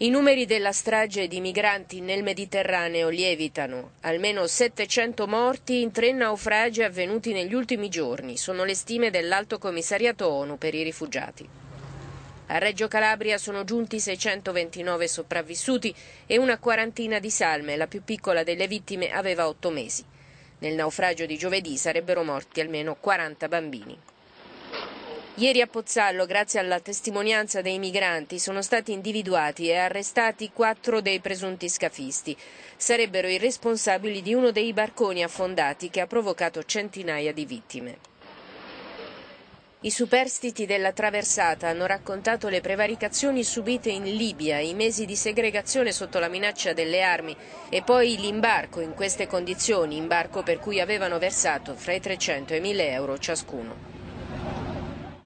I numeri della strage di migranti nel Mediterraneo lievitano. Almeno 700 morti in tre naufragi avvenuti negli ultimi giorni. Sono le stime dell'Alto Commissariato ONU per i rifugiati. A Reggio Calabria sono giunti 629 sopravvissuti e una quarantina di salme. La più piccola delle vittime aveva otto mesi. Nel naufragio di giovedì sarebbero morti almeno 40 bambini. Ieri a Pozzallo, grazie alla testimonianza dei migranti, sono stati individuati e arrestati quattro dei presunti scafisti. Sarebbero i responsabili di uno dei barconi affondati che ha provocato centinaia di vittime. I superstiti della traversata hanno raccontato le prevaricazioni subite in Libia, i mesi di segregazione sotto la minaccia delle armi e poi l'imbarco in queste condizioni, imbarco per cui avevano versato fra i 300 e i 1000 euro ciascuno.